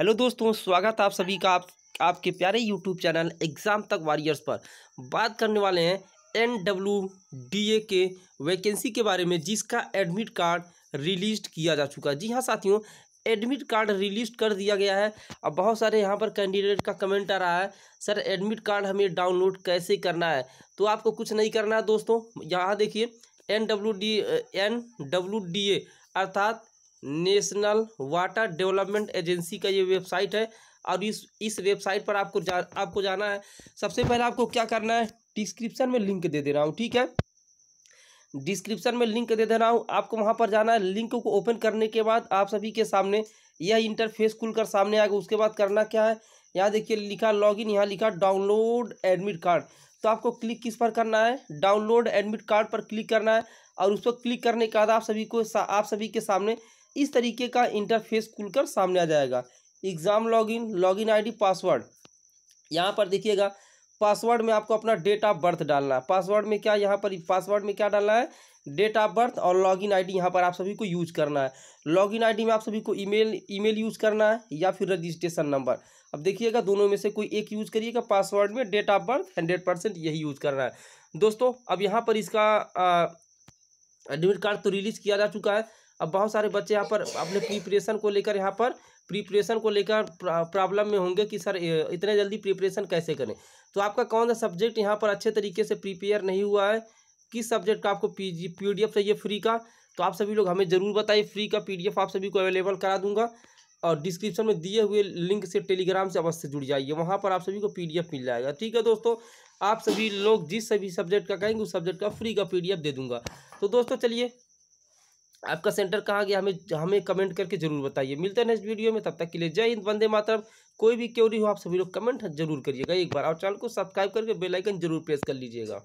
hello दोस्तों स्वागत है आप सभी का आप आपके प्यारे YouTube channel Exam Tak Warriors पर बात करने वाले हैं एन डब्ल्यू डी ए के वैकेंसी के बारे में जिसका एडमिट कार्ड रिलीज किया जा चुका है जी हाँ साथियों एडमिट कार्ड रिलीज कर दिया गया है अब बहुत सारे यहाँ पर कैंडिडेट का कमेंट आ रहा है सर एडमिट कार्ड हमें डाउनलोड कैसे करना है तो आपको कुछ नहीं करना है दोस्तों यहाँ देखिए N W D N W D A अर्थात नेशनल वाटर डेवलपमेंट एजेंसी का ये वेबसाइट है और इस इस वेबसाइट पर आपको जा आपको जाना है सबसे पहले आपको क्या करना है डिस्क्रिप्शन में लिंक दे दे रहा हूँ ठीक है डिस्क्रिप्शन में लिंक दे दे रहा हूँ आपको वहाँ पर जाना है लिंक को ओपन करने के बाद आप सभी के सामने यह इंटरफेस खुलकर सामने आएगा उसके बाद करना क्या है यहाँ देखिए लिखा लॉग इन यहाँ लिखा डाउनलोड एडमिट कार्ड तो आपको क्लिक किस पर करना है डाउनलोड एडमिट कार्ड पर क्लिक करना है और उस पर क्लिक करने के बाद आप सभी को आप सभी के सामने इस तरीके का इंटरफेस खुलकर सामने आ जाएगा exam login login ID password यहाँ पर देखिएगा पासवर्ड में आपको अपना डेट ऑफ बर्थ डालना है पासवर्ड में क्या यहाँ पर पासवर्ड में क्या डालना है डेट ऑफ बर्थ और लॉगिन आईडी यहाँ पर आप सभी को यूज करना है लॉगिन आईडी में आप सभी को ईमेल ईमेल यूज करना है या फिर रजिस्ट्रेशन नंबर अब देखिएगा दोनों में से कोई एक यूज करिएगा पासवर्ड में date of birth hundred percent यही यूज करना है दोस्तों अब यहाँ पर इसका एडमिट कार्ड तो रिलीज किया जा चुका है अब बहुत सारे बच्चे यहाँ पर अपने प्रिपरेशन को लेकर यहाँ पर प्रिपरेशन को लेकर प्रॉब्लम में होंगे कि सर इतने जल्दी प्रिपरेशन कैसे करें तो आपका कौन सा सब्जेक्ट यहाँ पर अच्छे तरीके से प्रिपेयर नहीं हुआ है किस सब्जेक्ट का आपको पी पीडीएफ चाहिए फ्री का तो आप सभी लोग हमें ज़रूर बताइए फ्री का पीडीएफ आप सभी को अवेलेबल करा दूंगा और डिस्क्रिप्शन में दिए हुए लिंक से टेलीग्राम से अवश्य जुड़ जाइए वहाँ पर आप सभी को पीडीएफ मिल जाएगा ठीक है दोस्तों आप सभी लोग जिस सभी सब्जेक्ट का कहेंगे उस सब्जेक्ट का फ्री का पीडीएफ दे दूंगा तो दोस्तों चलिए आपका सेंटर कहाँ गया हमें हमें कमेंट करके जरूर बताइए मिलते हैं नेक्स्ट वीडियो में तब तक के लिए जय हिंद वंदे मातरम कोई भी क्योरी हो आप सभी लोग कमेंट जरूर करिएगा एक बार और चैनल को सब्सक्राइब करके बेलाइकन जरूर प्रेस कर लीजिएगा